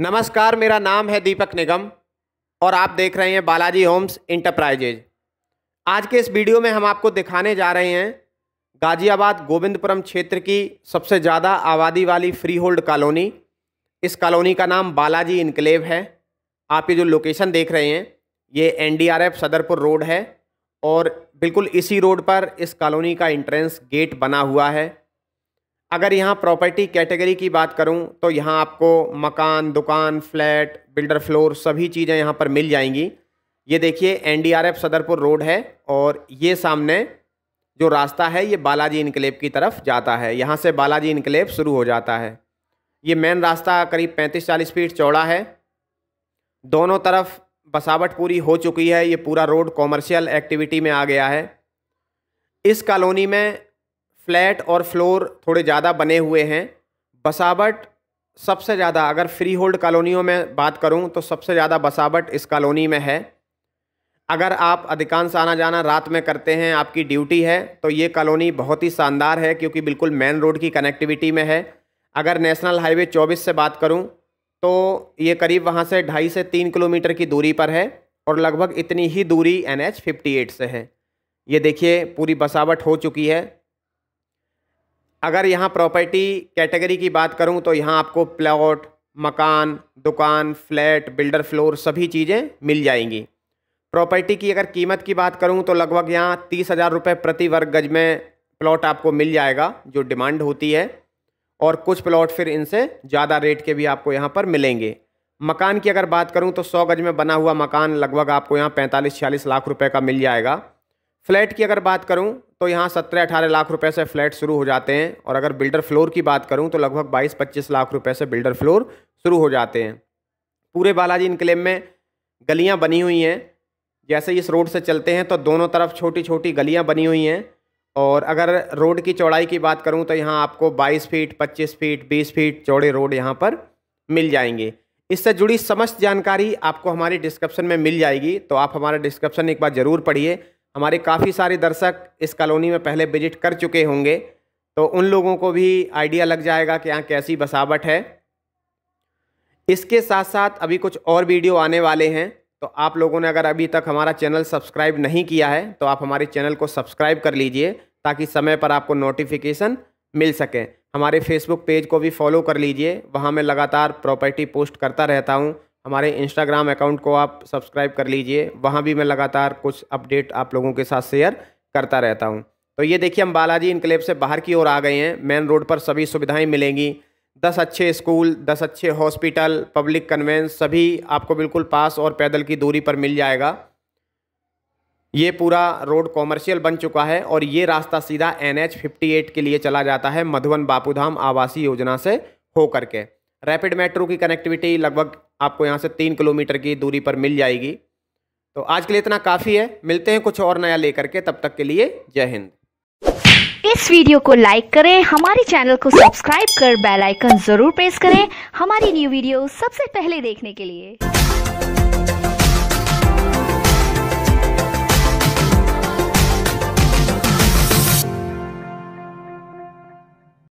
नमस्कार मेरा नाम है दीपक निगम और आप देख रहे हैं बालाजी होम्स इंटरप्राइजेज आज के इस वीडियो में हम आपको दिखाने जा रहे हैं गाजियाबाद गोविंदपुरम क्षेत्र की सबसे ज़्यादा आबादी वाली फ्री होल्ड कॉलोनी इस कॉलोनी का नाम बालाजी इनकलेव है आप ये जो लोकेशन देख रहे हैं ये एन सदरपुर रोड है और बिल्कुल इसी रोड पर इस कॉलोनी का इंट्रेंस गेट बना हुआ है अगर यहाँ प्रॉपर्टी कैटेगरी की बात करूँ तो यहाँ आपको मकान दुकान फ्लैट बिल्डर फ्लोर सभी चीज़ें यहाँ पर मिल जाएंगी ये देखिए एनडीआरएफ सदरपुर रोड है और ये सामने जो रास्ता है ये बालाजी इनकलेब की तरफ जाता है यहाँ से बालाजी इनकलेब शुरू हो जाता है ये मेन रास्ता करीब पैंतीस चालीस फीट चौड़ा है दोनों तरफ बसावट पूरी हो चुकी है ये पूरा रोड कॉमर्शियल एक्टिविटी में आ गया है इस कॉलोनी में फ्लैट और फ्लोर थोड़े ज़्यादा बने हुए हैं बसावट सबसे ज़्यादा अगर फ्री होल्ड कॉलोनियों में बात करूँ तो सबसे ज़्यादा बसावट इस कॉलोनी में है अगर आप अधिकांश आना जाना रात में करते हैं आपकी ड्यूटी है तो ये कॉलोनी बहुत ही शानदार है क्योंकि बिल्कुल मेन रोड की कनेक्टिविटी में है अगर नेशनल हाईवे 24 से बात करूं तो ये करीब वहां से ढाई से तीन किलोमीटर की दूरी पर है और लगभग इतनी ही दूरी एन एच फिफ्टी एट से है ये देखिए पूरी बसावट हो चुकी है अगर यहाँ प्रॉपर्टी कैटेगरी की बात करूँ तो यहाँ आपको प्लॉट मकान दुकान फ्लैट बिल्डर फ्लोर सभी चीज़ें मिल जाएंगी प्रॉपर्टी की अगर कीमत की बात करूँ तो लगभग यहाँ तीस हज़ार रुपये प्रति वर्ग गज में प्लॉट आपको मिल जाएगा जो डिमांड होती है और कुछ प्लॉट फिर इनसे ज़्यादा रेट के भी आपको यहाँ पर मिलेंगे मकान की अगर बात करूँ तो सौ गज में बना हुआ मकान लगभग आपको यहाँ पैंतालीस छियालीस लाख रुपये का मिल जाएगा फ्लैट की अगर बात करूं तो यहाँ सत्रह अठारह लाख रुपए से फ्लैट शुरू हो जाते हैं और अगर बिल्डर फ्लोर की बात करूं तो लगभग बाईस पच्चीस लाख रुपए से बिल्डर फ्लोर शुरू हो जाते हैं पूरे बालाजी इनकलेम में गलियाँ बनी हुई हैं जैसे इस रोड से चलते हैं तो दोनों तरफ छोटी छोटी गलियाँ बनी हुई हैं और अगर रोड की चौड़ाई की बात करूँ तो यहाँ आपको बाईस फीट पच्चीस फीट बीस फीट चौड़े रोड यहाँ पर मिल जाएंगे इससे जुड़ी समस्त जानकारी आपको हमारी डिस्क्रिप्शन में मिल जाएगी तो आप हमारा डिस्क्रिप्शन एक बार ज़रूर पढ़िए हमारे काफ़ी सारे दर्शक इस कॉलोनी में पहले विजिट कर चुके होंगे तो उन लोगों को भी आइडिया लग जाएगा कि यहाँ कैसी बसावट है इसके साथ साथ अभी कुछ और वीडियो आने वाले हैं तो आप लोगों ने अगर अभी तक हमारा चैनल सब्सक्राइब नहीं किया है तो आप हमारे चैनल को सब्सक्राइब कर लीजिए ताकि समय पर आपको नोटिफिकेशन मिल सके हमारे फेसबुक पेज को भी फॉलो कर लीजिए वहाँ मैं लगातार प्रॉपर्टी पोस्ट करता रहता हूँ हमारे इंस्टाग्राम अकाउंट को आप सब्सक्राइब कर लीजिए वहाँ भी मैं लगातार कुछ अपडेट आप लोगों के साथ शेयर करता रहता हूँ तो ये देखिए हम बालाजी इनकलेब से बाहर की ओर आ गए हैं मेन रोड पर सभी सुविधाएं मिलेंगी दस अच्छे स्कूल दस अच्छे हॉस्पिटल पब्लिक कन्वेंस सभी आपको बिल्कुल पास और पैदल की दूरी पर मिल जाएगा ये पूरा रोड कॉमर्शियल बन चुका है और ये रास्ता सीधा एन एच के लिए चला जाता है मधुबन बापूधाम आवासीय योजना से होकर के रैपिड मेट्रो की कनेक्टिविटी लगभग आपको यहाँ से तीन किलोमीटर की दूरी पर मिल जाएगी तो आज के लिए इतना काफ़ी है मिलते हैं कुछ और नया लेकर के तब तक के लिए जय हिंद इस वीडियो को लाइक करें हमारे चैनल को सब्सक्राइब कर बेल आइकन जरूर प्रेस करें हमारी न्यू वीडियो सबसे पहले देखने के लिए